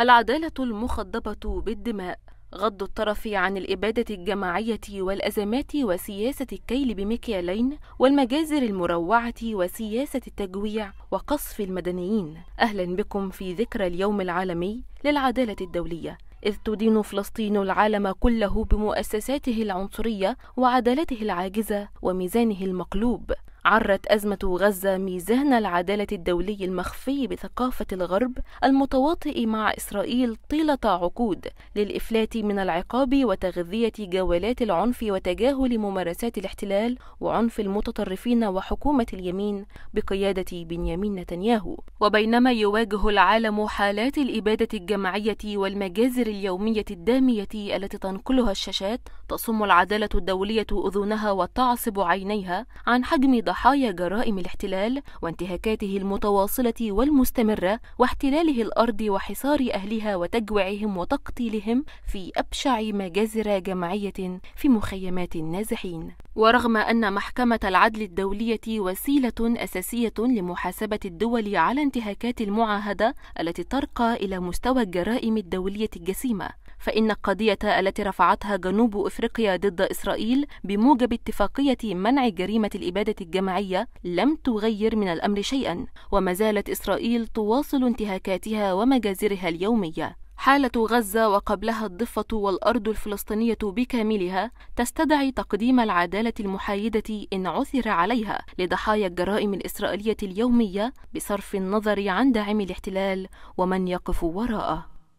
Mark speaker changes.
Speaker 1: العدالة المخضبة بالدماء غض الطرف عن الإبادة الجماعية والأزمات وسياسة الكيل بمكيالين والمجازر المروعة وسياسة التجويع وقصف المدنيين أهلا بكم في ذكرى اليوم العالمي للعدالة الدولية إذ تدين فلسطين العالم كله بمؤسساته العنصرية وعدالته العاجزة وميزانه المقلوب عرت أزمة غزة ميزان العدالة الدولي المخفي بثقافة الغرب المتواطئ مع إسرائيل طيلة عقود للإفلات من العقاب وتغذية جولات العنف وتجاهل ممارسات الاحتلال وعنف المتطرفين وحكومة اليمين بقيادة بنيامين نتنياهو وبينما يواجه العالم حالات الإبادة الجماعية والمجازر اليومية الدامية التي تنقلها الشاشات تصم العدالة الدولية أذنها وتعصب عينيها عن حجم ضحايا جرائم الاحتلال وانتهاكاته المتواصلة والمستمرة واحتلاله الأرض وحصار أهلها وتجويعهم وتقتيلهم في أبشع مجازر جماعية في مخيمات النازحين ورغم أن محكمة العدل الدولية وسيلة أساسية لمحاسبة الدول على انتهاكات المعاهدة التي ترقى إلى مستوى الجرائم الدولية الجسيمة فإن القضية التي رفعتها جنوب أفريقيا ضد إسرائيل بموجب اتفاقية منع جريمة الإبادة الجماعية لم تغير من الأمر شيئا وما زالت إسرائيل تواصل انتهاكاتها ومجازرها اليومية حالة غزة وقبلها الضفة والأرض الفلسطينية بكاملها تستدعي تقديم العدالة المحايدة إن عثر عليها لضحايا الجرائم الإسرائيلية اليومية بصرف النظر عن داعمي الاحتلال ومن يقف وراءه